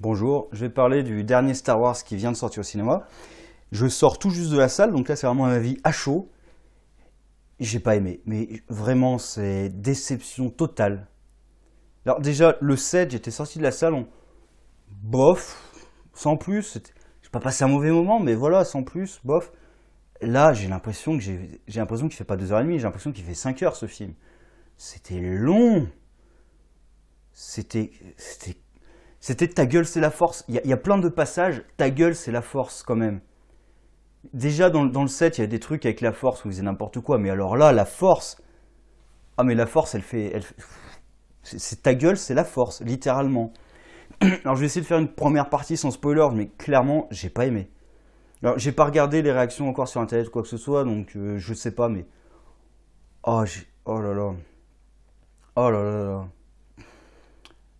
Bonjour, je vais parler du dernier Star Wars qui vient de sortir au cinéma. Je sors tout juste de la salle, donc là c'est vraiment ma vie à chaud. J'ai pas aimé, mais vraiment c'est déception totale. Alors déjà, le 7, j'étais sorti de la salle bof, sans plus. J'ai pas passé un mauvais moment, mais voilà, sans plus, bof. Là, j'ai l'impression que j'ai l'impression qu'il fait pas 2h30, j'ai l'impression qu'il fait 5 heures ce film. C'était long. C'était c'était c'était ta gueule, c'est la force. Il y, a plein de passages, ta gueule, c'est la force quand même. Déjà dans, le set, il y a des trucs avec la force où ils faisaient n'importe quoi, mais alors là, la force. Ah, mais la force, elle fait. Elle... C'est ta gueule, c'est la force, littéralement. Alors je vais essayer de faire une première partie sans spoiler, mais clairement, j'ai pas aimé. Alors j'ai pas regardé les réactions encore sur internet ou quoi que ce soit, donc euh, je sais pas, mais. Oh, oh là là. Oh là là là.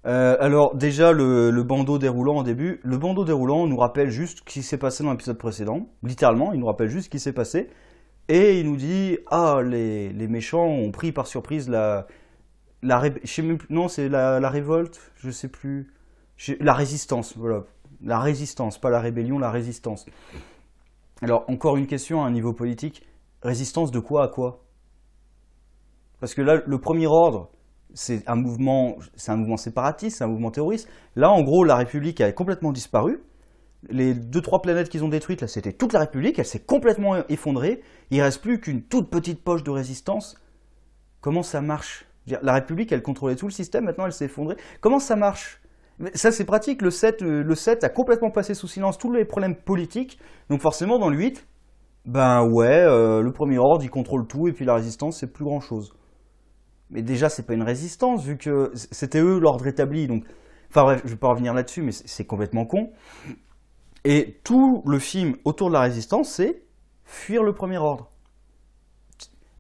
Euh, alors déjà le, bandeau déroulant en début, le bandeau déroulant nous rappelle juste ce qui s'est passé dans l'épisode précédent, littéralement il nous rappelle juste ce qui s'est passé, et il nous dit ah les, méchants ont pris par surprise la, la non c'est la, la, révolte, je sais plus, la résistance, voilà, la résistance, pas la rébellion, la résistance. Alors encore une question à un niveau politique, résistance de quoi à quoi Parce que là le premier ordre c'est un mouvement, c'est un mouvement séparatiste, c'est un mouvement terroriste. Là, en gros, la République a complètement disparu. Les deux trois planètes qu'ils ont détruites, là, c'était toute la République. Elle s'est complètement effondrée. Il reste plus qu'une toute petite poche de résistance. Comment ça marche La République, elle contrôlait tout le système. Maintenant, elle s'est effondrée. Comment ça marche ça, c'est pratique. Le 7, euh, le a complètement passé sous silence tous les problèmes politiques. Donc, forcément, dans le 8, ben ouais, euh, le premier ordre, il contrôle tout, et puis la résistance, c'est plus grand chose mais déjà, c'est pas une résistance, vu que c'était eux l'ordre établi. Donc, enfin bref, je vais pas revenir là-dessus, mais c'est complètement con. Et tout le film autour de la résistance, c'est fuir le premier ordre.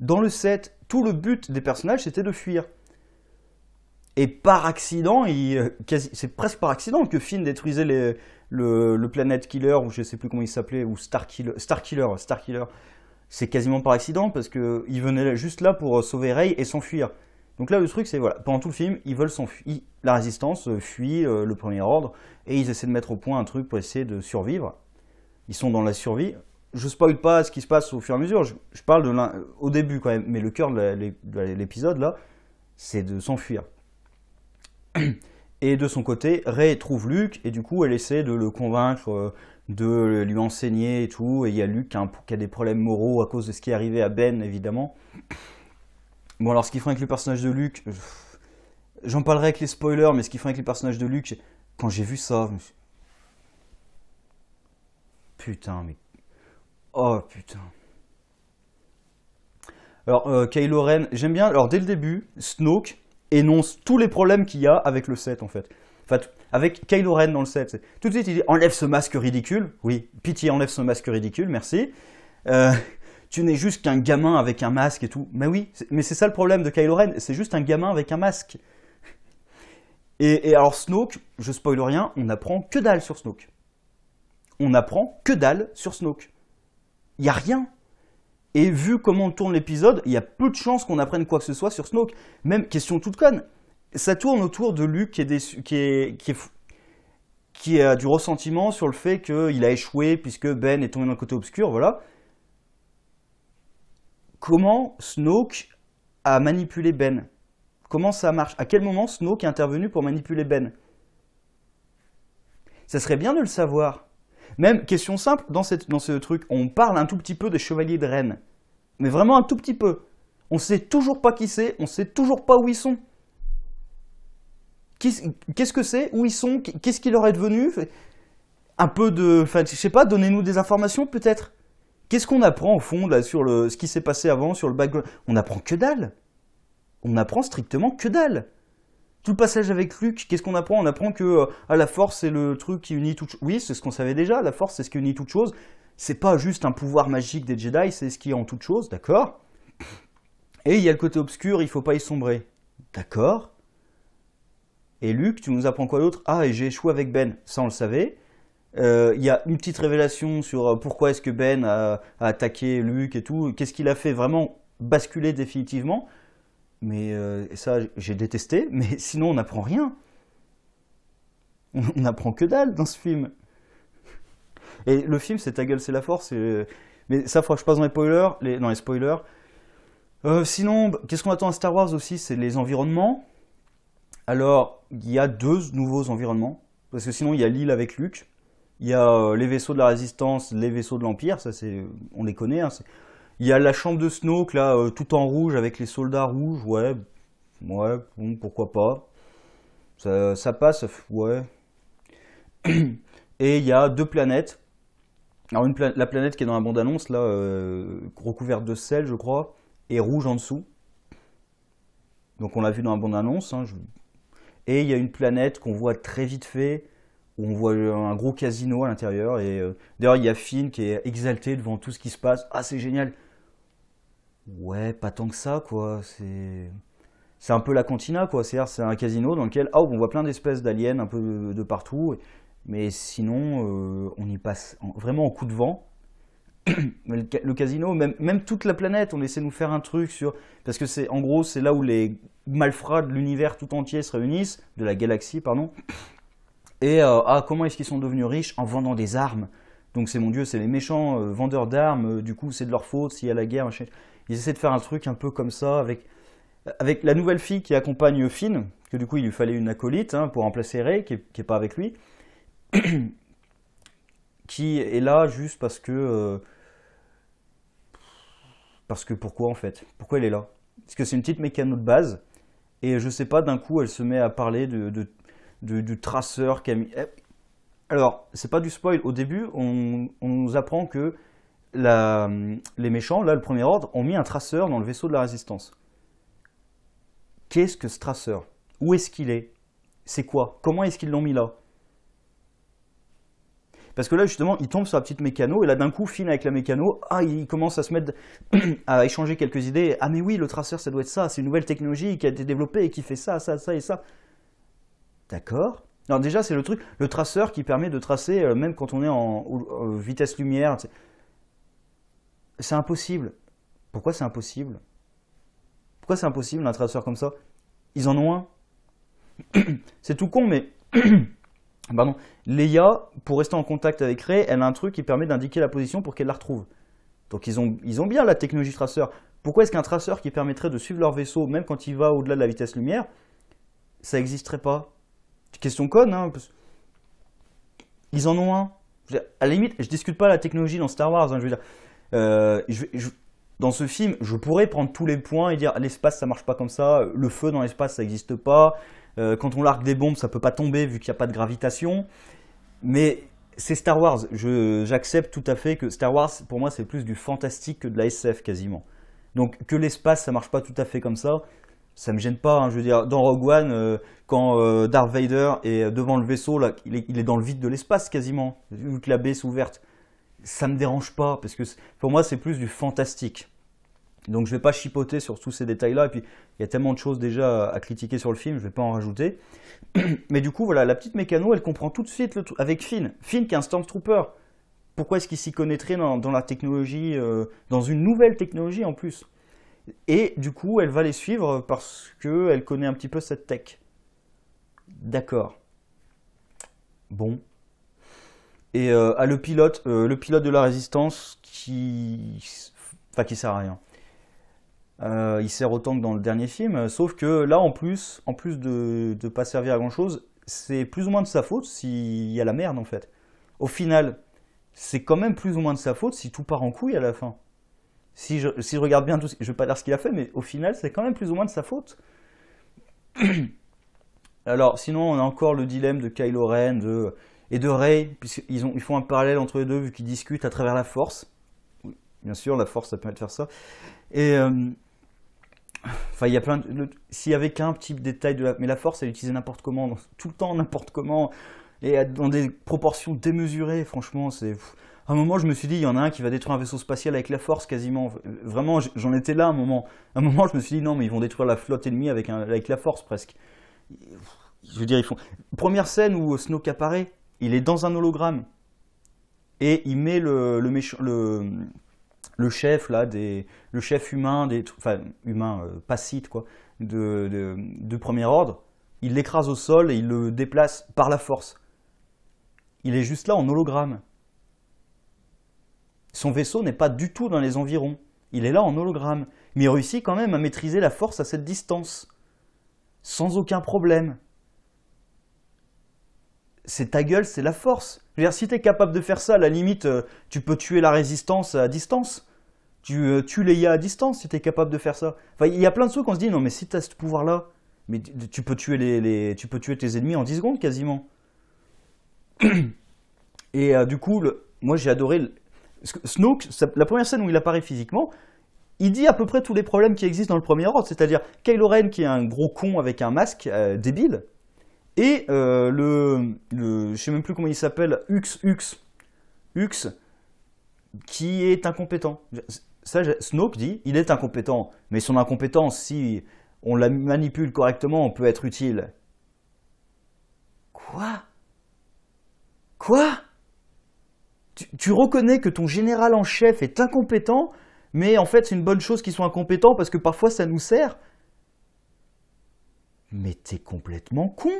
Dans le set, tout le but des personnages, c'était de fuir. Et par accident, euh, c'est presque par accident que Finn détruisait le, planète Planet Killer, ou je sais plus comment il s'appelait, ou Star Killer, Star Killer, Star Killer, c'est quasiment par accident parce qu'ils venaient juste là pour euh, sauver Rey et s'enfuir. Donc là, le truc, c'est voilà, pendant tout le film, ils veulent s'enfuir. La résistance euh, fuit euh, le premier ordre et ils essaient de mettre au point un truc pour essayer de survivre. Ils sont dans la survie. Je spoil pas ce qui se passe au fur et à mesure. Je, parle de au début quand même, mais le cœur de l'épisode là, c'est de s'enfuir. Et de son côté, Rey trouve Luke et du coup, elle essaie de le convaincre de lui enseigner et tout. Et il y a Luke hein, qui a, des problèmes moraux à cause de ce qui est arrivé à Ben, évidemment. Bon, alors ce qu'ils font avec le personnage de Luke, j'en parlerai avec les spoilers, mais ce qui ferait avec le personnage de Luke, quand j'ai vu ça, putain, mais oh putain. Alors, euh, Kylo Ren, j'aime bien. Alors, dès le début, Snoke énonce tous les problèmes qu'il y a avec le set, en fait. Enfin, avec Kylo Ren, dans le set. Tout de suite, il dit enlève ce masque ridicule. Oui, pitié, enlève ce masque ridicule, merci. Euh, tu n'es juste qu'un gamin avec un masque et tout. Mais oui, mais c'est ça le problème de Kylo Ren, c'est juste un gamin avec un masque. Et, alors Snoke, je spoil rien, on n'apprend que dalle sur Snoke. On n'apprend que dalle sur Snoke. Il n'y a rien. Et vu comment on tourne l'épisode, il y a peu de chances qu'on apprenne quoi que ce soit sur Snoke. Même question toute conne ça tourne autour de Luc qui qui est, qui a du ressentiment sur le fait qu'il a échoué puisque Ben est tombé dans le côté obscur, voilà. Comment Snoke a manipulé Ben Comment ça marche À quel moment Snoke est intervenu pour manipuler Ben Ça serait bien de le savoir. Même, question simple, dans, cette, dans ce truc, on parle un tout petit peu des Chevaliers de Rennes. Mais vraiment un tout petit peu. On sait toujours pas qui c'est, on sait toujours pas où ils sont. Qu'est-ce que c'est Où ils sont Qu'est-ce qu'il leur est devenu Un peu de... Enfin, je sais pas, donnez-nous des informations peut-être. Qu'est-ce qu'on apprend au fond là sur le, ce qui s'est passé avant, sur le background On apprend que dalle. On apprend strictement que dalle. Tout le passage avec Luke, qu'est-ce qu'on apprend On apprend que euh, la force c'est le truc qui unit toutes choses. Oui, c'est ce qu'on savait déjà, la force c'est ce qui unit toutes choses. C'est pas juste un pouvoir magique des Jedi, c'est ce qui est en toutes choses, d'accord Et il y a le côté obscur, il faut pas y sombrer. D'accord et Luc, tu nous apprends quoi d'autre Ah, et j'ai échoué avec Ben. Ça, on le savait. Euh, il y a une petite révélation sur euh, pourquoi est-ce que Ben a, attaqué Luc et tout. Qu'est-ce qu'il a fait vraiment basculer définitivement Mais euh, ça, j'ai détesté. Mais sinon, on n'apprend rien. On n'apprend que dalle dans ce film. Et le film, c'est ta gueule, c'est la force. Mais ça, faut que je passe dans les spoilers. Les... Dans les spoilers. sinon, bah, qu'est-ce qu'on attend à Star Wars aussi C'est les environnements. Alors, il y a deux nouveaux environnements, parce que sinon il y a l'île avec Luc, il y a euh, les vaisseaux de la résistance, les vaisseaux de l'Empire, ça c'est, on les connaît. Hein, il y a la chambre de Snoke là, euh, tout en rouge avec les soldats rouges, ouais, ouais, pourquoi pas. Ça, ça passe, ouais. Et il y a deux planètes. Alors une la planète qui est dans la bande-annonce là, euh, recouverte de sel je crois, et rouge en dessous. Donc on l'a vu dans la bande-annonce, hein, je et il y a une planète qu'on voit très vite fait, où on voit euh, un gros casino à l'intérieur. Et euh, d'ailleurs, il y a Finn qui est exalté devant tout ce qui se passe. Ah, c'est génial. Ouais, pas tant que ça, quoi. C'est c'est un peu la cantina, quoi. C'est-à-dire, c'est un casino dans lequel ah, on voit plein d'espèces d'aliens un peu de, partout. Mais sinon, euh, on y passe vraiment en coup de vent. le, le, casino, même, même toute la planète, on essaie de nous faire un truc sur. Parce que c'est en gros, c'est là où les malfrats de l'univers tout entier se réunissent, de la galaxie, pardon. Et euh, ah, comment est-ce qu'ils sont devenus riches En vendant des armes. Donc c'est mon dieu, c'est les méchants euh, vendeurs d'armes, euh, du coup c'est de leur faute s'il y a la guerre. Machin. Ils essaient de faire un truc un peu comme ça avec, avec la nouvelle fille qui accompagne Finn, que du coup il lui fallait une acolyte hein, pour remplacer Rey, qui n'est pas avec lui, qui est là juste parce que... parce que pourquoi en fait Pourquoi elle est là Parce que c'est une petite mécano de base et je sais pas, d'un coup, elle se met à parler de, du traceur a mis. Eh, alors, c'est pas du spoil. Au début, on, nous apprend que les méchants, là, le premier ordre, ont mis un traceur dans le vaisseau de la résistance. Qu'est-ce que ce traceur Où est-ce qu'il est C'est quoi Comment est-ce qu'ils l'ont mis là parce que là, justement, il tombe sur la petite mécano, et là, d'un coup, file avec la mécano, ah, il commence à se mettre à échanger quelques idées. Ah, mais oui, le traceur, ça doit être ça, c'est une nouvelle technologie qui a été développée et qui fait ça, ça, ça et ça. D'accord Alors déjà, c'est le truc, le traceur qui permet de tracer, euh, même quand on est en vitesse lumière. C'est impossible. Pourquoi c'est impossible Pourquoi c'est impossible un traceur comme ça Ils en ont un. C'est tout con, mais. Pardon. Leia, pour rester en contact avec Rey, elle a un truc qui permet d'indiquer la position pour qu'elle la retrouve. Donc ils ont, ils ont bien la technologie traceur. Pourquoi est-ce qu'un traceur qui permettrait de suivre leur vaisseau, même quand il va au-delà de la vitesse lumière, ça n'existerait pas Question conne, hein Ils en ont un. à la limite, je discute pas la technologie dans Star Wars, hein, je veux dire. Euh, dans ce film, je pourrais prendre tous les points et dire ah, l'espace ça marche pas comme ça, euh, le feu dans l'espace ça n'existe pas, euh, quand on largue des bombes ça peut pas tomber vu qu'il n'y a pas de gravitation. Mais c'est Star Wars. J'accepte tout à fait que Star Wars, pour moi, c'est plus du fantastique que de la SF quasiment. Donc que l'espace, ça marche pas tout à fait comme ça, ça me gêne pas. Hein, je veux dire, dans Rogue One, euh, quand euh, Darth Vader est devant le vaisseau, là, il est, il est dans le vide de l'espace quasiment, vu que la baie est ouverte, ça me dérange pas parce que pour moi, c'est plus du fantastique. Donc je ne vais pas chipoter sur tous ces détails-là, et puis il y a tellement de choses déjà à critiquer sur le film, je ne vais pas en rajouter. Mais du coup, voilà, la petite mécano, elle comprend tout de suite le avec Finn. Finn qui est un Stormtrooper. Pourquoi est-ce qu'il s'y connaîtrait dans, la technologie, euh, dans une nouvelle technologie en plus Et du coup, elle va les suivre parce qu'elle connaît un petit peu cette tech. D'accord. Bon. Et euh, à le pilote, euh, le pilote de la résistance qui... Enfin, qui sert à rien. Euh, il sert autant que dans le dernier film, euh, sauf que là, en plus, en plus de ne pas servir à grand-chose, c'est plus ou moins de sa faute s'il y a la merde, en fait. Au final, c'est quand même plus ou moins de sa faute si tout part en couille à la fin. Si je, si je regarde bien tout, je vais pas dire ce qu'il a fait, mais au final, c'est quand même plus ou moins de sa faute. Alors, sinon, on a encore le dilemme de Kylo Ren de, et de Rey, puisqu'ils ils font un parallèle entre les deux, vu qu'ils discutent à travers la force. Bien sûr, la force, ça permet de faire ça. Et, euh, Enfin, il y a plein de. S'il y avait qu'un petit détail de la. Mais la force, elle est n'importe comment, tout le temps, n'importe comment, et dans des proportions démesurées, franchement, c'est. À un moment, je me suis dit, il y en a un qui va détruire un vaisseau spatial avec la force quasiment. Vraiment, j'en étais là à un moment. À un moment, je me suis dit, non, mais ils vont détruire la flotte ennemie avec, avec la force presque. Je veux dire, ils font. Première scène où euh, Snoke apparaît, il est dans un hologramme. Et il met le, méchant. Le le chef là le chef humain des enfin humain euh, quoi de, premier ordre il l'écrase au sol et il le déplace par la force il est juste là en hologramme son vaisseau n'est pas du tout dans les environs il est là en hologramme mais il réussit quand même à maîtriser la force à cette distance sans aucun problème c'est ta gueule, c'est la force. si t'es capable de faire ça, à la limite, euh, tu peux tuer la résistance à distance tu euh, tues les IA à distance si tu es capable de faire ça. Enfin, il y a plein de trucs qu'on se dit, non, mais si tu as ce pouvoir-là, mais tu peux, tuer les, tu peux tuer tes ennemis en 10 secondes quasiment. Et euh, du coup, moi j'ai adoré. snook. Snoke, la première scène où il apparaît physiquement, il dit à peu près tous les problèmes qui existent dans le premier ordre, c'est-à-dire Kylo Ren qui est un gros con avec un masque euh, débile, et le, le, je sais même plus comment il s'appelle, Hux, Hux, Hux, qui est incompétent ça, dit, il est incompétent, mais son incompétence, si on la manipule correctement, on peut être utile. Quoi Quoi tu, reconnais que ton général en chef est incompétent, mais en fait c'est une bonne chose qu'il soit incompétent, parce que parfois ça nous sert Mais t'es complètement con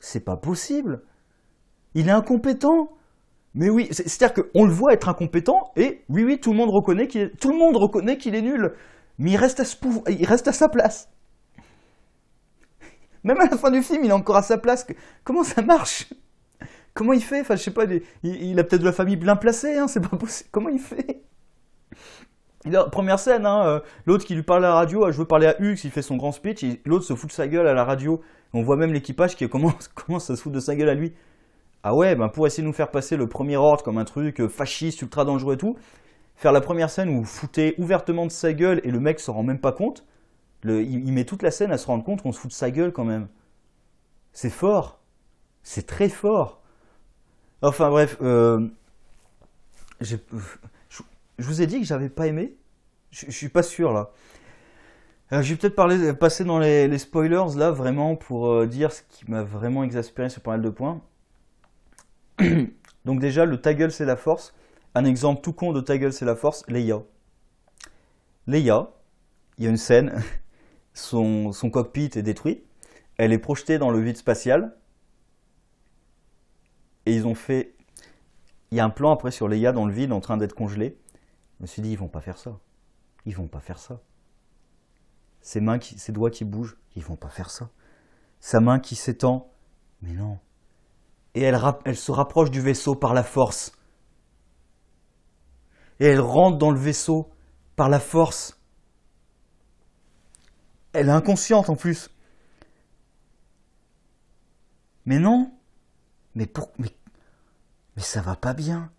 C'est pas possible Il est incompétent mais oui, c'est-à-dire qu'on le voit être incompétent, et oui, oui, tout le monde reconnaît qu'il est, tout le monde reconnaît qu'il est nul, mais il reste, à il reste à sa place. Même à la fin du film, il est encore à sa place. Comment ça marche Comment il fait Enfin, je sais pas, il, a peut-être de la famille bien placée, hein, c'est pas possible. Comment il fait première scène, hein, euh, l'autre qui lui parle à la radio, ah, je veux parler à Hux, il fait son grand speech, l'autre se fout de sa gueule à la radio. On voit même l'équipage qui commence, commence à se foutre de sa gueule à lui. Ah ouais, ben pour essayer de nous faire passer le premier ordre comme un truc euh, fasciste, ultra dangereux et tout, faire la première scène où vous foutez ouvertement de sa gueule et le mec se rend même pas compte, il, met toute la scène à se rendre compte qu'on se fout de sa gueule quand même. C'est fort. C'est très fort. Enfin bref, euh, euh, je, vous ai dit que j'avais pas aimé. Je, suis pas sûr là. je vais peut-être passer dans les, spoilers là vraiment pour dire ce qui m'a vraiment exaspéré sur pas mal de points. Donc déjà, le ta c'est la force. Un exemple tout con de ta c'est la force, Leia. Leia, il y a une scène, son, son cockpit est détruit, elle est projetée dans le vide spatial, et ils ont fait... Il y a un plan après sur Leia dans le vide en train d'être congelée. Je me suis dit, ils vont pas faire ça. Ils vont pas faire ça. Ses mains, qui, ses doigts qui bougent, ils vont pas faire ça. Sa main qui s'étend, mais non, et elle, se rapproche du vaisseau par la force. Et elle rentre dans le vaisseau par la force. Elle est inconsciente en plus. Mais non, mais pour, mais, ça va pas bien.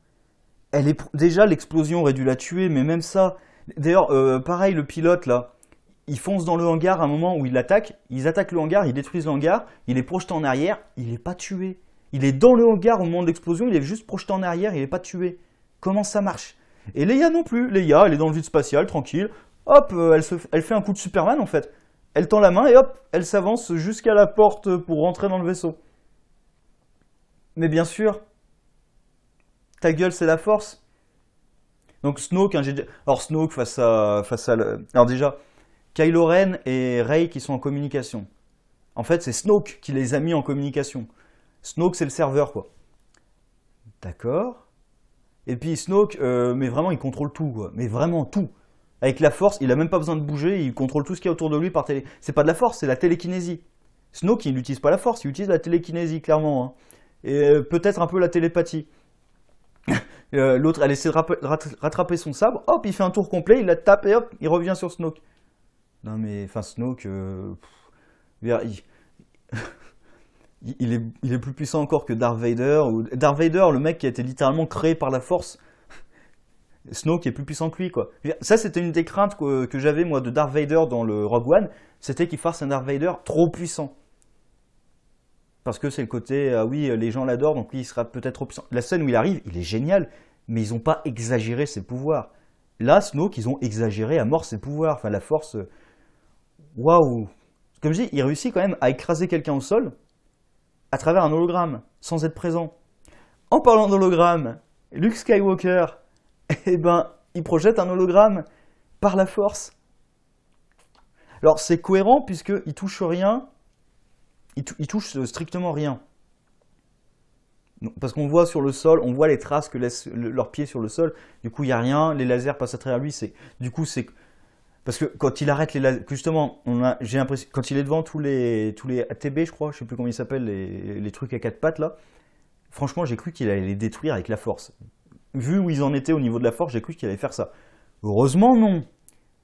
Elle est déjà l'explosion aurait dû la tuer, mais même ça. D'ailleurs, euh, pareil le pilote là, il fonce dans le hangar à un moment où il l'attaque, ils attaquent le hangar, ils détruisent le hangar, il est projeté en arrière, il n'est pas tué. Il est dans le hangar au moment de l'explosion, il est juste projeté en arrière, il n'est pas tué. Comment ça marche Et Leia non plus. Leia, elle est dans le vide spatial, tranquille. Hop, euh, elle, fait un coup de Superman en fait. Elle tend la main et hop, elle s'avance jusqu'à la porte pour rentrer dans le vaisseau. Mais bien sûr, ta gueule, c'est la force. Donc Snoke, hein, alors Snoke face à, face à, alors déjà, Kylo Ren et Rey qui sont en communication. En fait, c'est Snoke qui les a mis en communication. Snoke, c'est le serveur, quoi. D'accord. Et puis Snoke, euh, mais vraiment, il contrôle tout, quoi. Mais vraiment tout. Avec la force, il n'a même pas besoin de bouger, il contrôle tout ce qu'il y a autour de lui par télé. C'est pas de la force, c'est la télékinésie. Snoke, il n'utilise pas la force, il utilise la télékinésie, clairement. Hein. Et euh, peut-être un peu la télépathie. Euh, l'autre, elle essaie de rattraper son sabre, hop, il fait un tour complet, il la tape et hop, il revient sur Snoke. Non mais, enfin, Snoke, il est, plus puissant encore que Darth Vader. Ou Darth Vader, le mec qui a été littéralement créé par la force. Snow qui est plus puissant que lui, quoi. Ça, c'était une des craintes que, j'avais, moi, de Darth Vader dans le Rogue One. C'était qu'il fasse un Darth Vader trop puissant. Parce que c'est le côté, ah oui, les gens l'adorent, donc lui, il sera peut-être trop puissant. La scène où il arrive, il est génial, mais ils n'ont pas exagéré ses pouvoirs. Là, Snow, ils ont exagéré à mort ses pouvoirs. Enfin, la force. Euh, waouh Comme je dis, il réussit quand même à écraser quelqu'un au sol, à travers un hologramme, sans être présent. En parlant d'hologramme, Luke Skywalker, eh ben, il projette un hologramme par la force. Alors c'est cohérent puisqu'il touche rien, il, touche euh, strictement rien. Parce qu'on voit sur le sol, on voit les traces que laissent leurs pieds sur le sol. Du coup, il n'y a rien. Les lasers passent à travers lui. C'est du coup, c'est parce que quand il arrête les justement, j'ai l'impression, quand il est devant tous les, tous les ATB, je crois, je sais plus comment ils s'appellent, les, trucs à quatre pattes là, franchement, j'ai cru qu'il allait les détruire avec la force. Vu où ils en étaient au niveau de la force, j'ai cru qu'il allait faire ça. Heureusement, non.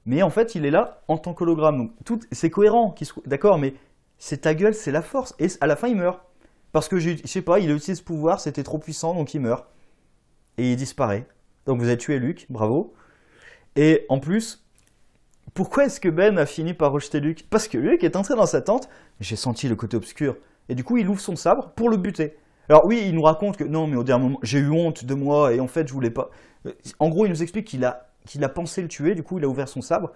Mais en fait, il est là en tant qu'hologramme. Donc, tout, c'est cohérent, d'accord, mais c'est ta gueule, c'est la force. Et à la fin, il meurt. Parce que, je sais pas, il a utilisé ce pouvoir, c'était trop puissant, donc il meurt. Et il disparaît. Donc vous avez tué Luc, bravo. Et en plus, pourquoi est-ce que Ben a fini par rejeter Luke Parce que Luke est entré dans sa tente, j'ai senti le côté obscur, et du coup il ouvre son sabre pour le buter. Alors oui, il nous raconte que non, mais au dernier moment, j'ai eu honte de moi et en fait je voulais pas. Euh, en gros, il nous explique qu'il a, a pensé le tuer, du coup il a ouvert son sabre,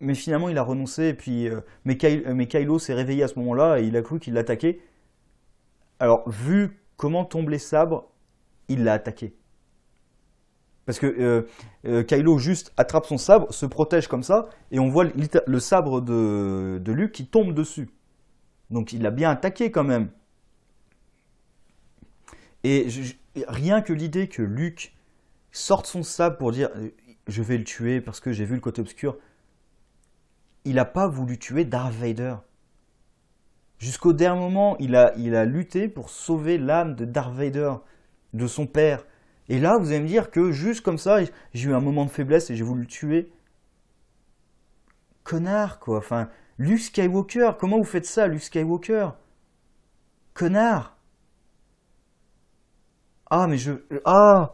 mais finalement il a renoncé, et puis euh, euh, mais, Kylo s'est réveillé à ce moment-là et il a cru qu'il l'attaquait. Alors vu comment tombent les sabres, il l'a attaqué. Parce que euh, euh, Kylo juste attrape son sabre, se protège comme ça, et on voit le sabre de, Luke qui tombe dessus. Donc il l'a bien attaqué quand même. Et rien que l'idée que Luke sorte son sabre pour dire euh, je vais le tuer parce que j'ai vu le côté obscur, il n'a pas voulu tuer Darth Vader. Jusqu'au dernier moment, il a, il a lutté pour sauver l'âme de Darth Vader, de son père. Et là, vous allez me dire que juste comme ça, j'ai eu un moment de faiblesse et j'ai voulu le tuer. Connard, quoi. Enfin, Luke Skywalker, comment vous faites ça, Luke Skywalker Connard Ah, mais je... Ah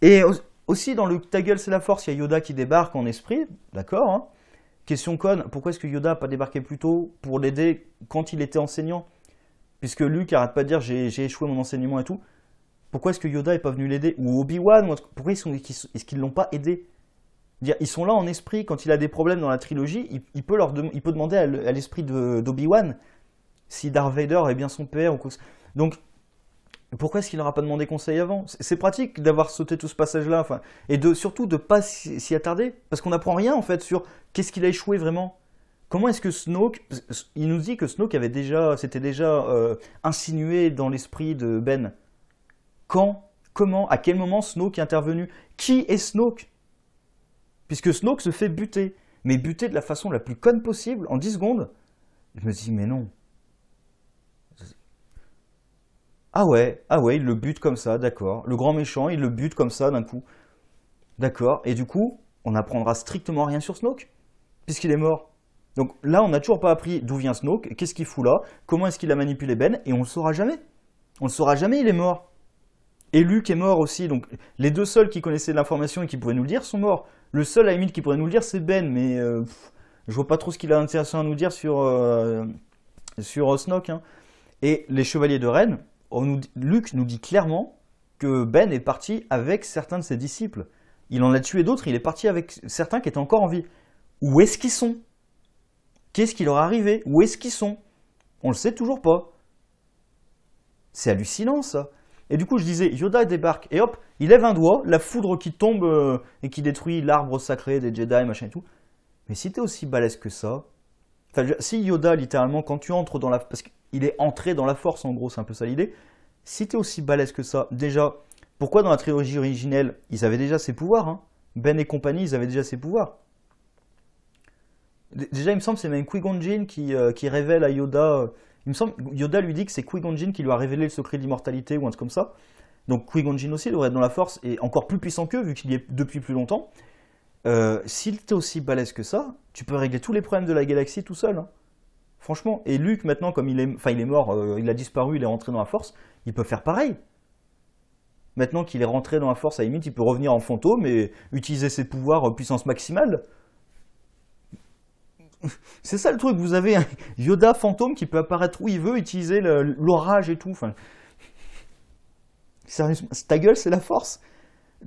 Et aussi, dans le Ta gueule, c'est la force, il y a Yoda qui débarque en esprit, d'accord hein. Question conne, pourquoi est-ce que Yoda n'a pas débarqué plus tôt pour l'aider quand il était enseignant Puisque Luke arrête pas de dire j'ai échoué mon enseignement et tout. Pourquoi est-ce que Yoda n'est pas venu l'aider Ou Obi-Wan Pourquoi est-ce qu'ils ne l'ont pas aidé ils sont là en esprit. Quand il a des problèmes dans la trilogie, il, peut, leur il peut demander à l'esprit d'Obi-Wan si Darth Vader est bien son père. Ou Donc, pourquoi est-ce qu'il n'aura pas demandé conseil avant C'est pratique d'avoir sauté tout ce passage-là. et de, surtout de ne pas s'y attarder. Parce qu'on n'apprend rien, en fait, sur qu'est-ce qu'il a échoué vraiment. Comment est-ce que Snoke. Il nous dit que Snoke avait déjà, s'était déjà euh, insinué dans l'esprit de Ben. Quand Comment À quel moment Snoke est intervenu Qui est Snoke Puisque Snoke se fait buter, mais buter de la façon la plus conne possible, en 10 secondes. Je me dis, mais non. Ah ouais, ah ouais, il le bute comme ça, d'accord. Le grand méchant, il le bute comme ça d'un coup. D'accord. Et du coup, on n'apprendra strictement rien sur Snoke, puisqu'il est mort. Donc là, on n'a toujours pas appris d'où vient Snoke, qu'est-ce qu'il fout là, comment est-ce qu'il a manipulé Ben, et on ne le saura jamais. On ne le saura jamais, il est mort. Et Luc est mort aussi, donc les deux seuls qui connaissaient de l'information et qui pouvaient nous le dire sont morts. Le seul à Emile qui pourrait nous le dire, c'est Ben, mais euh, je vois pas trop ce qu'il a intéressant à nous dire sur, euh, sur hein. Et les chevaliers de Rennes, on Luc nous dit clairement que Ben est parti avec certains de ses disciples. Il en a tué d'autres, il est parti avec certains qui étaient encore en vie. Où est-ce qu'ils sont Qu'est-ce qui leur est arrivé Où est-ce qu'ils sont On le sait toujours pas. C'est hallucinant ça. Et du coup, je disais, Yoda débarque, et hop, il lève un doigt, la foudre qui tombe euh, et qui détruit l'arbre sacré des Jedi, machin et tout. Mais si t'es aussi balèze que ça, si Yoda, littéralement, quand tu entres dans la... Parce qu'il est entré dans la force, en gros, c'est un peu ça l'idée. Si t'es aussi balèze que ça, déjà, pourquoi dans la trilogie originelle, ils avaient déjà ses pouvoirs hein Ben et compagnie, ils avaient déjà ses pouvoirs. Déjà, il me semble, c'est même Qui Gon euh, Jinn qui, révèle à Yoda... Euh, il me semble Yoda lui dit que c'est Qui-Gon qui lui a révélé le secret de l'immortalité ou un truc comme ça. Donc Qui-Gon aussi devrait être dans la force et encore plus puissant qu'eux vu qu'il y est depuis plus longtemps. Euh, s'il était aussi balèze que ça, tu peux régler tous les problèmes de la galaxie tout seul. Hein. Franchement, et Luke maintenant, comme il est, il est mort, euh, il a disparu, il est rentré dans la force, il peut faire pareil. Maintenant qu'il est rentré dans la force, à la limite, il peut revenir en fantôme et utiliser ses pouvoirs euh, puissance maximale. c'est ça le truc, vous avez un Yoda fantôme qui peut apparaître où il veut, utiliser l'orage et tout. Enfin, sérieusement, ta gueule, c'est la force.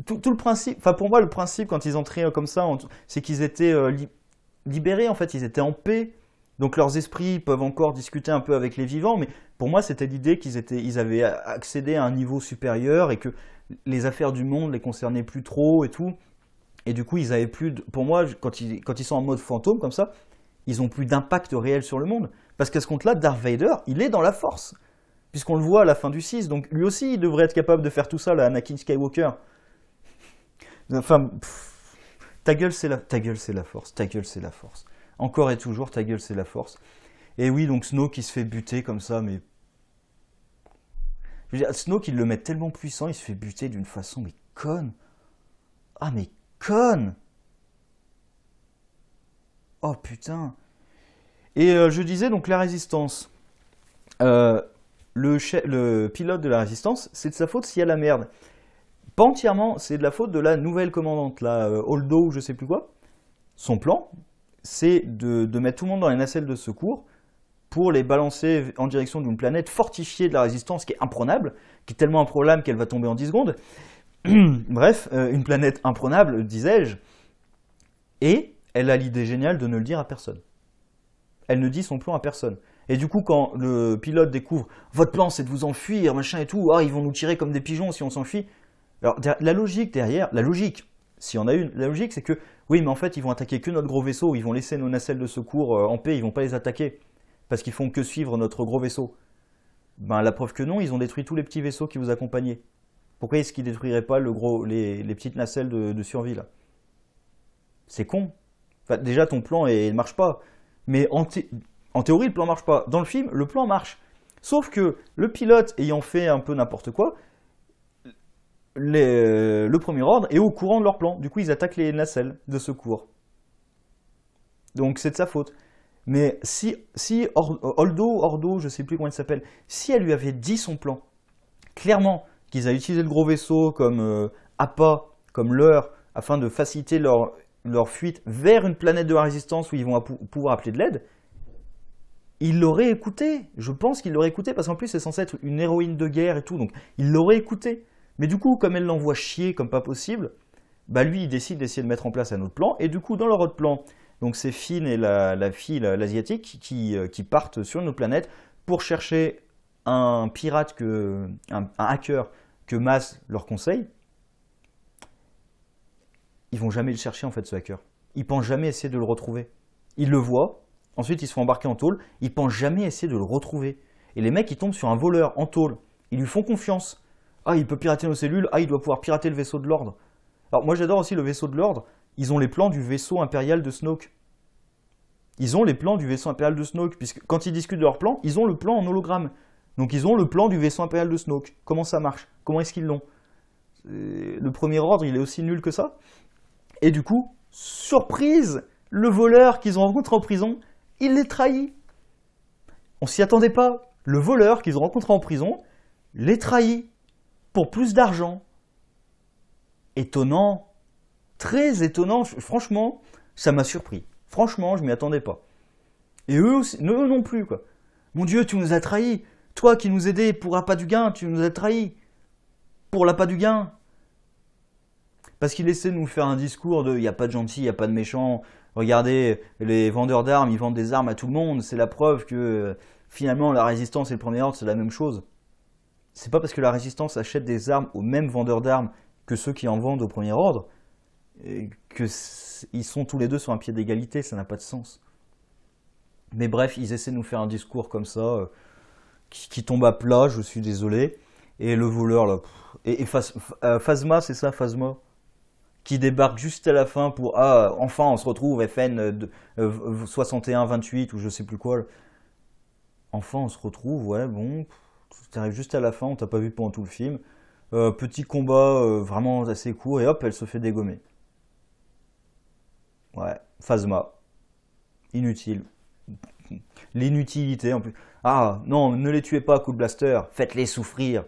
Tout, le principe, enfin pour moi, le principe quand ils entraient comme ça, c'est qu'ils étaient euh, libérés en fait, ils étaient en paix. Donc leurs esprits peuvent encore discuter un peu avec les vivants, mais pour moi, c'était l'idée qu'ils étaient, ils avaient accédé à un niveau supérieur et que les affaires du monde les concernaient plus trop et tout. Et du coup, ils avaient plus. De... Pour moi, quand ils, quand ils sont en mode fantôme comme ça, ils ont plus d'impact réel sur le monde. Parce qu'à ce compte-là, Darth Vader, il est dans la force. Puisqu'on le voit à la fin du 6, donc lui aussi, il devrait être capable de faire tout ça, la Anakin Skywalker. Enfin, ta gueule, c'est la, la force, ta gueule, c'est la force. Encore et toujours, ta gueule, c'est la force. Et oui, donc Snow qui se fait buter comme ça, mais... Je Snow qui le met tellement puissant, il se fait buter d'une façon, mais conne. Ah, mais conne Oh putain Et euh, je disais donc la résistance. Euh, le, pilote de la résistance, c'est de sa faute s'il y a la merde. Pas entièrement, c'est de la faute de la nouvelle commandante, la euh, Holdo ou je sais plus quoi. Son plan, c'est de, mettre tout le monde dans les nacelles de secours pour les balancer en direction d'une planète fortifiée de la résistance qui est imprenable, qui est tellement problème qu'elle va tomber en 10 secondes. Bref, une planète imprenable, disais-je. Et elle a l'idée géniale de ne le dire à personne. Elle ne dit son plan à personne. Et du coup, quand le pilote découvre votre plan, c'est de vous enfuir, machin et tout, ah, ils vont nous tirer comme des pigeons si on s'enfuit. Alors, la logique derrière, la logique, s'il y en a une, la logique, c'est que oui, mais en fait, ils vont attaquer que notre gros vaisseau, ils vont laisser nos nacelles de secours euh, en paix, ils vont pas les attaquer parce qu'ils font que suivre notre gros vaisseau. Ben, la preuve que non, ils ont détruit tous les petits vaisseaux qui vous accompagnaient. Pourquoi est-ce qu'ils détruiraient pas le gros, les, petites nacelles de, de survie là C'est con, déjà, ton plan ne marche pas. Mais en, théorie, le plan ne marche pas. Dans le film, le plan marche. Sauf que le pilote ayant fait un peu n'importe quoi, euh, le premier ordre est au courant de leur plan. Du coup, ils attaquent les nacelles de secours. Donc c'est de sa faute. Mais si, si Oldo, Ordo, je sais plus comment il s'appelle, si elle lui avait dit son plan, clairement qu'ils avaient utilisé le gros vaisseau comme euh, appât, comme leur, afin de faciliter leur leur fuite vers une planète de la résistance où ils vont pouvoir appeler de l'aide, il l'aurait écouté. Je pense qu'il l'aurait écouté parce qu'en plus, c'est censé être une héroïne de guerre et tout, donc il l'aurait écouté. Mais du coup, comme elle l'envoie chier comme pas possible, bah lui, il décide d'essayer de mettre en place un autre plan. Et du coup, dans leur autre plan, donc c'est Finn et la, fille, l'asiatique, qui, euh, qui, partent sur une autre planète pour chercher un pirate, un, hacker que masse leur conseille ils vont jamais le chercher en fait ce hacker. Ils pensent jamais essayer de le retrouver. Ils le voient, ensuite ils se font embarquer en tôle, ils pensent jamais essayer de le retrouver. Et les mecs ils tombent sur un voleur en tôle, ils lui font confiance. Ah il peut pirater nos cellules, ah il doit pouvoir pirater le vaisseau de l'ordre. Alors moi j'adore aussi le vaisseau de l'ordre, ils ont les plans du vaisseau impérial de Snoke. Ils ont les plans du vaisseau impérial de Snoke, puisque quand ils discutent de leur plan, ils ont le plan en hologramme. Donc ils ont le plan du vaisseau impérial de Snoke. Comment ça marche Comment est-ce qu'ils l'ont euh, Le premier ordre, il est aussi nul que ça et du coup, surprise, le voleur qu'ils ont rencontré en prison, il les trahit. On s'y attendait pas. Le voleur qu'ils ont rencontré en prison les trahit pour plus d'argent. Étonnant. Très étonnant. Franchement, ça m'a surpris. Franchement, je m'y attendais pas. Et eux, aussi, eux non plus, quoi. Mon Dieu, tu nous as trahis. Toi qui nous aidais pour pas du gain, tu nous as trahis. Pour l'appât du gain, parce qu'il essaie de nous faire un discours de il n'y a pas de gentil, il n'y a pas de méchant. Regardez, les vendeurs d'armes, ils vendent des armes à tout le monde. C'est la preuve que finalement la résistance et le premier ordre, c'est la même chose. C'est pas parce que la résistance achète des armes aux mêmes vendeurs d'armes que ceux qui en vendent au premier ordre qu'ils sont tous les deux sur un pied d'égalité, ça n'a pas de sens. Mais bref, ils essaient de nous faire un discours comme ça, euh, qui, tombe à plat, je suis désolé. Et le voleur, là. et, euh, Phasma, c'est ça, Phasma qui débarque juste à la fin pour ah enfin on se retrouve FN 61 28 ou je sais plus quoi. Enfin on se retrouve ouais bon t'arrives juste à la fin on t'a pas vu pendant tout le film. Euh, petit combat euh, vraiment assez court et hop elle se fait dégommer. Ouais Phasma inutile l'inutilité en plus. Ah non ne les tuez pas coup de blaster faites-les souffrir.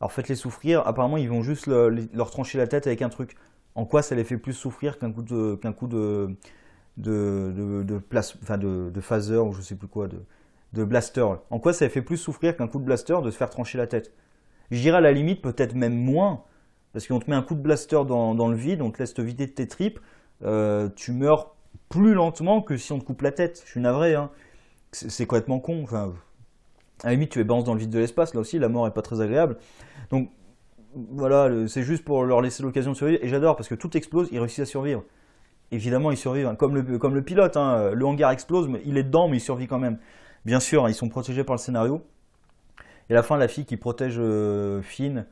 Alors faites-les souffrir, apparemment ils vont juste leur trancher la tête avec un truc en quoi ça les fait plus souffrir qu'un coup de qu'un coup de de, place, ou je sais plus quoi de, blaster. En quoi ça les fait plus souffrir qu'un coup de blaster de se faire trancher la tête Je à la limite peut-être même moins parce qu'on te met un coup de blaster dans, le vide, on te laisse te vider de tes tripes, euh, tu meurs plus lentement que si on te coupe la tête. Je suis navré, hein. c'est complètement con. Enfin, à la limite, tu es balance dans le vide de l'espace, là aussi, la mort est pas très agréable. Donc, voilà, c'est juste pour leur laisser l'occasion de survivre. Et j'adore parce que tout explose, ils réussissent à survivre. Évidemment, ils survivent, hein, comme, le, comme le pilote. Hein. Le hangar explose, mais il est dedans, mais il survit quand même. Bien sûr, hein, ils sont protégés par le scénario. Et à la fin, la fille qui protège euh, Finn.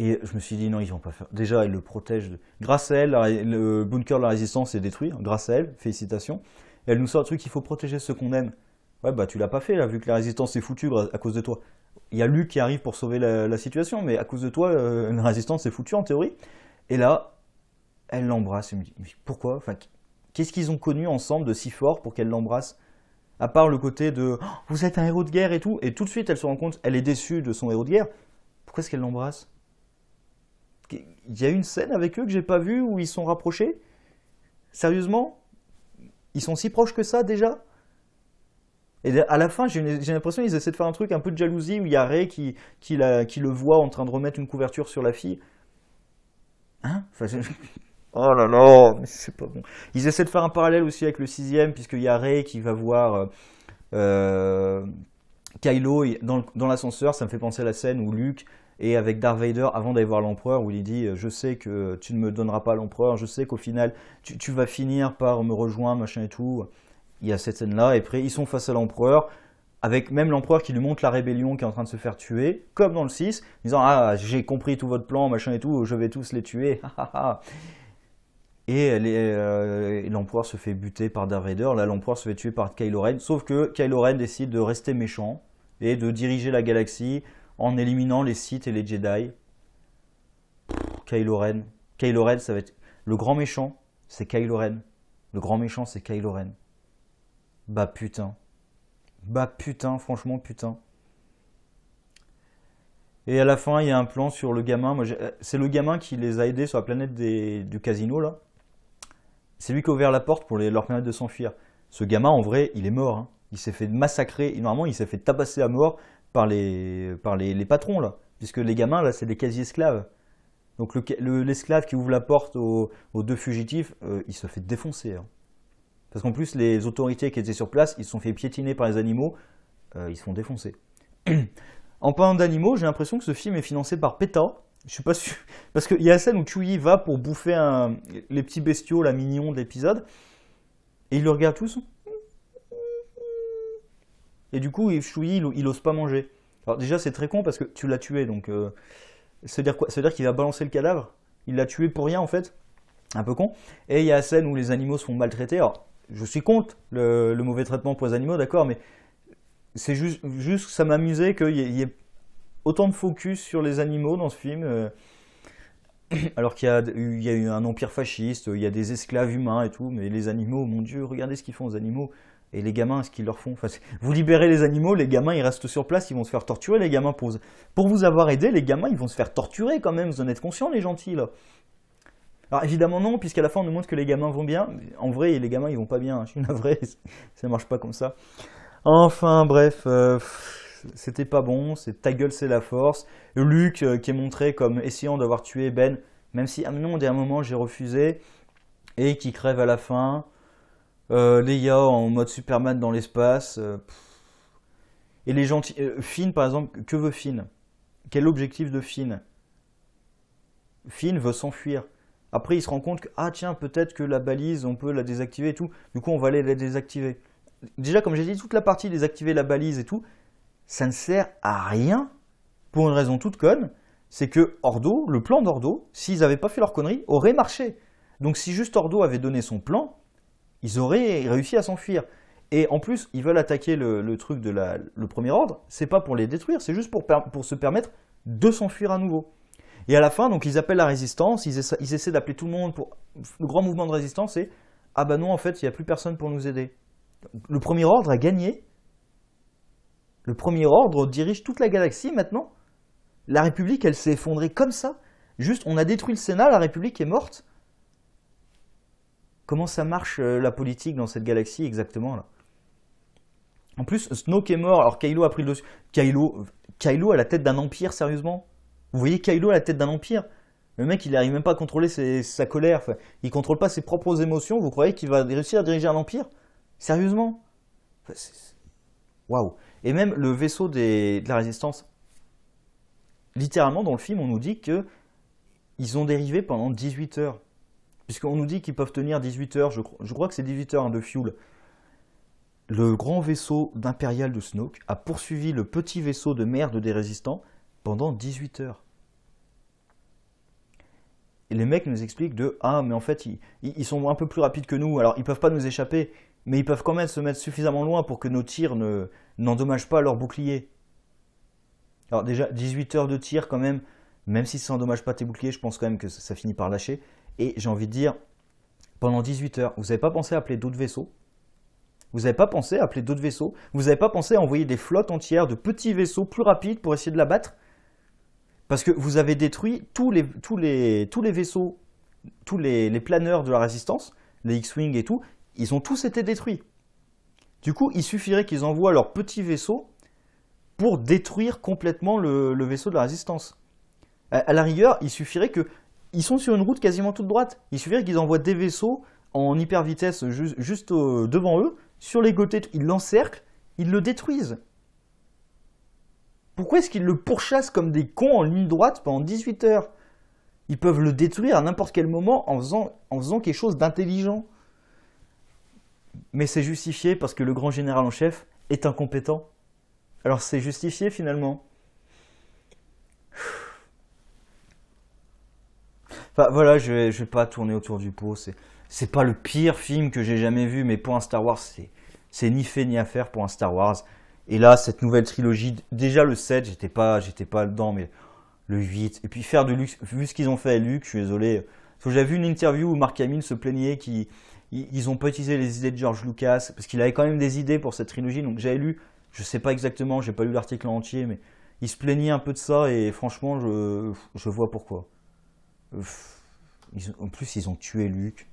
Et je me suis dit, non, ils vont pas faire. Déjà, elle le protège Grâce à elle, le bunker de la résistance est détruit. Grâce à elle, félicitations. elle nous sort un truc, il faut protéger ceux qu'on aime. Ouais, bah tu l'as pas fait, là, vu que la résistance est foutue à cause de toi il y a Luc qui arrive pour sauver la, situation, mais à cause de toi, euh, une résistance est foutue en théorie. Et là, elle l'embrasse. me Mais pourquoi Qu'est-ce qu'ils ont connu ensemble de si fort pour qu'elle l'embrasse À part le côté de oh, vous êtes un héros de guerre et tout, et tout de suite elle se rend compte, elle est déçue de son héros de guerre. Pourquoi est-ce qu'elle l'embrasse Il y a une scène avec eux que j'ai pas vue où ils sont rapprochés Sérieusement Ils sont si proches que ça déjà et à la fin, j'ai l'impression qu'ils essaient de faire un truc un peu de jalousie où il y a Ray qui, qui, le voit en train de remettre une couverture sur la fille. Hein Oh là là, c'est pas bon. Ils essaient de faire un parallèle aussi avec le sixième, puisqu'il y a Ray qui va voir euh, euh, Kylo dans, l'ascenseur. Ça me fait penser à la scène où Luke est avec Darth Vader avant d'aller voir l'empereur où il dit euh, je sais que tu ne me donneras pas l'empereur, je sais qu'au final tu, vas finir par me rejoindre, machin et tout il y a cette scène-là, et après, ils sont face à l'empereur, avec même l'empereur qui lui montre la rébellion qui est en train de se faire tuer, comme dans le 6, disant Ah, j'ai compris tout votre plan, machin et tout, je vais tous les tuer, euh, Et l'empereur se fait buter par Darth Vader, là l'empereur se fait tuer par Kylo Ren, sauf que Kylo Ren décide de rester méchant et de diriger la galaxie en éliminant les Sith et les Jedi. Kylo Ren. Kylo Ren, ça va être... Le grand méchant, c'est Kylo Ren. Le grand méchant, c'est Kylo Ren. Bah putain. Bah putain, franchement putain. Et à la fin, il y a un plan sur le gamin. Euh, c'est le gamin qui les a aidés sur la planète du casino, là. C'est lui qui a ouvert la porte pour leur permettre de s'enfuir. Ce gamin, en vrai, il est mort. Hein. Il s'est fait massacrer. Normalement, il s'est fait tabasser à mort par les, par les, patrons, là. Puisque les gamins, là, c'est des quasi-esclaves. Donc l'esclave qui ouvre la porte aux, deux fugitifs, euh, il se fait défoncer. Hein. Parce qu'en plus, les autorités qui étaient sur place, ils se sont fait piétiner par les animaux, euh, ils se font défoncer. en parlant d'animaux, j'ai l'impression que ce film est financé par PETA. Je suis pas sûr. Parce qu'il y a la scène où Chewie va pour bouffer les petits bestiaux, la mignon de l'épisode, et ils le regardent tous. Et du coup, Chewie, il, il ose pas manger. Alors déjà, c'est très con parce que tu l'as tué, donc... Euh, cest Ça dire quoi cest à dire qu'il va balancer le cadavre Il l'a tué pour rien, en fait un peu con. Et il y a la scène où les animaux sont maltraités Alors, je suis contre le, mauvais traitement pour les animaux, d'accord, mais c'est juste, que ça m'amusait qu'il y, ait autant de focus sur les animaux dans ce film. Euh, alors qu'il y, a eu un empire fasciste, il y a des esclaves humains et tout, mais les animaux, mon Dieu, regardez ce qu'ils font aux animaux. Et les gamins, ce qu'ils leur font. vous libérez les animaux, les gamins, ils restent sur place, ils vont se faire torturer, les gamins. Pour, pour vous avoir aidé, les gamins, ils vont se faire torturer quand même, vous en êtes conscients, les gentils, là. Alors évidemment non, puisqu'à la fin on nous montre que les gamins vont bien. En vrai, les gamins ils vont pas bien, hein, je suis navré, ça marche pas comme ça. Enfin bref, euh, c'était pas bon, c'est ta gueule c'est la force. Luc euh, qui est montré comme essayant d'avoir tué Ben, même si ah non, un moment j'ai refusé, et qui crève à la fin. Euh, les en mode Superman dans l'espace. Euh, et les gentils... Finn par exemple, que veut Finn Quel objectif de Finn Finn veut s'enfuir. Après, il se rend compte que, ah tiens, peut-être que la balise, on peut la désactiver et tout. Du coup, on va aller la désactiver. Déjà, comme j'ai dit, toute la partie désactiver la balise et tout, ça ne sert à rien pour une raison toute conne. C'est que Ordo, le plan d'Ordo, s'ils n'avaient pas fait leur connerie, aurait marché. Donc, si juste Ordo avait donné son plan, ils auraient réussi à s'enfuir. Et en plus, ils veulent attaquer le, truc de la, le premier ordre. C'est pas pour les détruire, c'est juste pour se permettre de s'enfuir à nouveau. Et à la fin, donc, ils appellent la résistance, ils, essaient d'appeler tout le monde pour. Le grand mouvement de résistance, Et Ah bah non, en fait, il n'y a plus personne pour nous aider. Le premier ordre a gagné. Le premier ordre dirige toute la galaxie maintenant. La République, elle s'est effondrée comme ça. Juste, on a détruit le Sénat, la République est morte. Comment ça marche euh, la politique dans cette galaxie exactement là En plus, Snoke est mort, alors Kylo a pris le dessus. Kylo, Kylo à la tête d'un empire, sérieusement vous voyez Kylo à la tête d'un empire. Le mec, il n'arrive même pas à contrôler sa colère. il contrôle pas ses propres émotions. Vous croyez qu'il va réussir à diriger un empire Sérieusement Waouh Et même le vaisseau de la résistance. Littéralement, dans le film, on nous dit que ils ont dérivé pendant 18 heures. Puisqu'on nous dit qu'ils peuvent tenir 18 heures, je, crois que c'est 18 heures hein, de fuel. Le grand vaisseau d'Impérial de Snoke a poursuivi le petit vaisseau de merde des résistants pendant 18 heures. Et les mecs nous expliquent de Ah, mais en fait, ils, ils, sont un peu plus rapides que nous, alors ils peuvent pas nous échapper, mais ils peuvent quand même se mettre suffisamment loin pour que nos tirs ne, n'endommagent pas leurs boucliers. Alors, déjà, 18 heures de tir, quand même, même si ça n'endommage pas tes boucliers, je pense quand même que ça, finit par lâcher. Et j'ai envie de dire, pendant 18 heures, vous n'avez pas pensé à appeler d'autres vaisseaux vous n'avez pas pensé à appeler d'autres vaisseaux Vous avez pas pensé à envoyer des flottes entières de petits vaisseaux plus rapides pour essayer de la battre parce que vous avez détruit tous les, tous les, tous les vaisseaux, tous les, planeurs de la résistance, les X-Wing et tout, ils ont tous été détruits. Du coup, il suffirait qu'ils envoient leur petit vaisseau pour détruire complètement le, vaisseau de la résistance. À, la rigueur, il suffirait que... Ils sont sur une route quasiment toute droite. Il suffirait qu'ils envoient des vaisseaux en hyper vitesse juste euh, devant eux, sur les côtés, ils l'encerclent, ils le détruisent. Pourquoi est-ce qu'ils le pourchassent comme des cons en ligne droite pendant 18 heures Ils peuvent le détruire à n'importe quel moment en faisant, en faisant quelque chose d'intelligent. Mais c'est justifié parce que le grand général en chef est incompétent. Alors c'est justifié finalement. Enfin, voilà, je vais, vais pas tourner autour du pot. C'est, c'est pas le pire film que j'ai jamais vu, mais pour un Star Wars, c'est, c'est ni fait ni affaire pour un Star Wars. Et là, cette nouvelle trilogie, déjà le 7, j'étais pas, j'étais pas dedans, mais le 8. Et puis faire de luxe, vu ce qu'ils ont fait à Luc, je suis désolé. j'avais vu une interview où Mark Hamill se plaignait qu'ils ont pas utilisé les idées de George Lucas, parce qu'il avait quand même des idées pour cette trilogie, donc j'avais lu, je sais pas exactement, j'ai pas lu l'article entier, mais il se plaignait un peu de ça, et franchement, je, je vois pourquoi. en plus, ils ont tué Luc...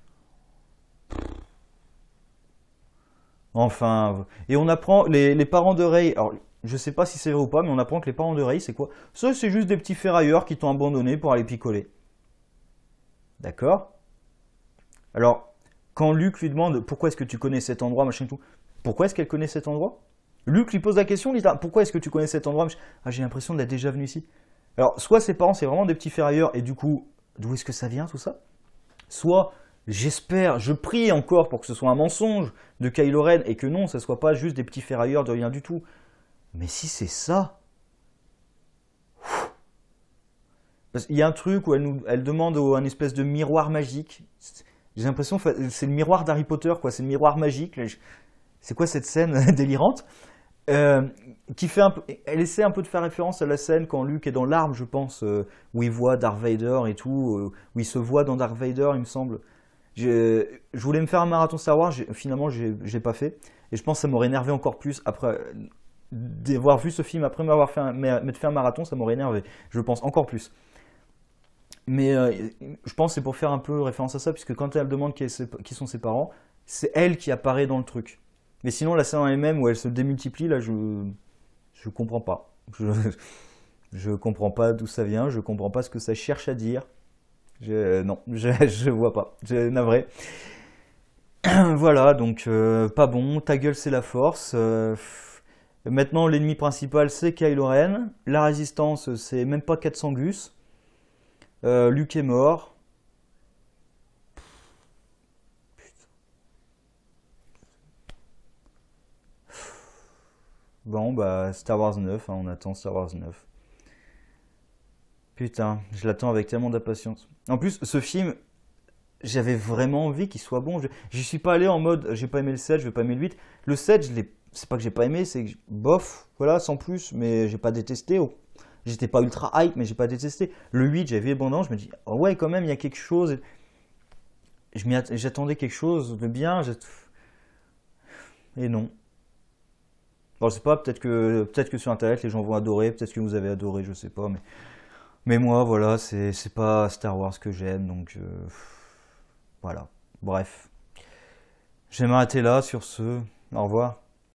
Enfin, et on apprend, les, parents de Ray, alors je sais pas si c'est vrai ou pas, mais on apprend que les parents de Ray, c'est quoi Ça, c'est juste des petits ferrailleurs qui t'ont abandonné pour aller picoler. D'accord Alors, quand Luc lui demande pourquoi est-ce que tu connais cet endroit, machin tout, pourquoi est-ce qu'elle connaît cet endroit Luc lui pose la question, dit, ah, pourquoi est-ce que tu connais cet endroit Ah, j'ai l'impression d'être déjà venu ici. Alors, soit ses parents, c'est vraiment des petits ferrailleurs, et du coup, d'où est-ce que ça vient tout ça Soit J'espère, je prie encore pour que ce soit un mensonge de Kylo Ren et que non, ce ne soit pas juste des petits ferrailleurs de rien du tout. Mais si c'est ça. Il y a un truc où elle, nous, elle demande un espèce de miroir magique. J'ai l'impression c'est le miroir d'Harry Potter, quoi. C'est le miroir magique. C'est quoi cette scène délirante euh, qui fait elle essaie un peu de faire référence à la scène quand Luke est dans l'arbre, je pense, euh, où il voit Darth Vader et tout, euh, où il se voit dans Darth Vader, il me semble. Je, voulais me faire un marathon Star Wars, finalement, j'ai n'ai pas fait. Et je pense que ça m'aurait énervé encore plus après d'avoir vu ce film, après m'avoir fait un, un marathon, ça m'aurait énervé. Je pense encore plus. Mais euh, je pense que c'est pour faire un peu référence à ça, puisque quand elle demande qui, sont ses parents, c'est elle qui apparaît dans le truc. Mais sinon, la scène elle-même où elle se démultiplie, là, je je comprends pas. Je, je comprends pas d'où ça vient, je comprends pas ce que ça cherche à dire non, je, je vois pas. j'ai navré. voilà, donc euh, pas bon. Ta gueule, c'est la force. Euh, maintenant, l'ennemi principal, c'est Kylo Ren. La résistance, c'est même pas 400 Gus. Euh, Luke est mort. Bon, bah, Star Wars 9, hein, on attend Star Wars 9. Putain, je l'attends avec tellement d'impatience. En plus, ce film, j'avais vraiment envie qu'il soit bon. Je, suis pas allé en mode j'ai pas aimé le 7, je vais pas aimer le 8. Le 7, je c'est pas que j'ai pas aimé, c'est bof, voilà, sans plus, mais j'ai pas détesté. Oh. J'étais pas ultra hype, mais j'ai pas détesté. Le 8, j'avais abondant, je me dis, oh ouais, quand même, il y a quelque chose. J'attendais quelque chose de bien. Et non. Bon, je sais pas, peut-être que, peut que sur Internet, les gens vont adorer, peut-être que vous avez adoré, je sais pas, mais. Mais moi, voilà, c'est pas Star Wars que j'aime, donc euh, voilà. Bref. Je vais m'arrêter là sur ce. Au revoir.